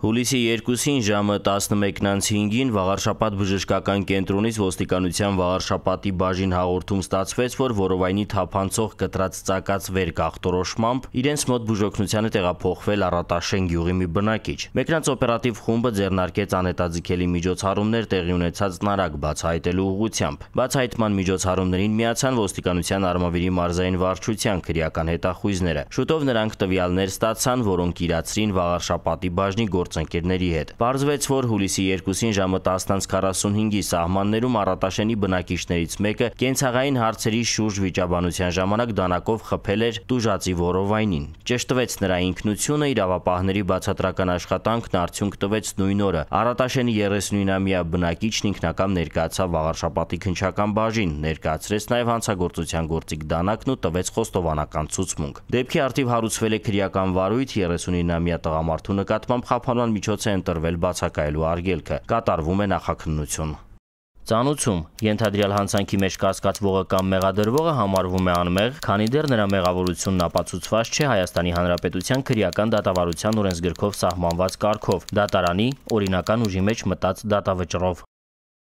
Հուլիսի 2-ին ժամը 11:05-ին Վաղարշապատ բժշկական կենտրոնից ոստիկանության Վաղարշապատի բաժին հաղորդում ստացվեց, որ Որովայնի թափանցող կտրած ծակած վեր գախտորոշմամբ իրենց մոտ բուժօգնությանը տեղափոխվել Արատաշեն գյուղի մի բնակիչ։ Մեկնած օպերատիվ խումբը ձեռնարկեց անհետաձգելի միջոցառումներ տեղի ունեցած նարակ բացահայտելու ուղությամբ։ Բացահայտման միջոցառումներին միացան ոստիկանության Արմավիրի մարզային վարչության քրեական հետախույզները։ Շուտով նրանք տվյալներ ստացան, որոնք իրացրին Վաղարշապատի բաժնի գործ գործընկերների հետ։ Պարզվեց, որ հուլիսի 2-ին ժամը 10:45-ի սահմաններում Արատաշենի բնակիչներից մեկը կենցաղային հարցերի շուրջ վիճաբանության ժամանակ դանակով խփել էր տուժածի Որովայնին։ Ճշտվեց նրա ինքնությունը, իրավապահների բացատրական աշխատանքն արդյունք տվեց նույն օրը։ Արատաշենի 39-ամյա բնակիչն ինքնակամ ներկայացավ Վաղարշապատի քնչական բաժին, ներկայացրեց նաև հանցագործության գործիք դանակն ու տվեց խոստովանական ցուցմունք։ Դեպքի արդիվ հարուցվել է քրեական վարույթ 39-ամյա տղամարդու նկատմամբ խափանող ուսումնասիրման միջոց է ընտրվել բացակայելու արգելքը։ Կատարվում է նախաքննություն։ Ծանուցում ենթադրյալ հանցանքի մեջ կասկածվողը կամ մեղադրվողը համարվում է անմեղ, քանի դեռ նրա մեղավորությունն ապացուցված չէ Հայաստանի Հանրապետության քրեական դատավարության օրենսգրքով սահմանված կարգով՝ դատարանի օրինական ուժի մեջ մտած դատավճռով։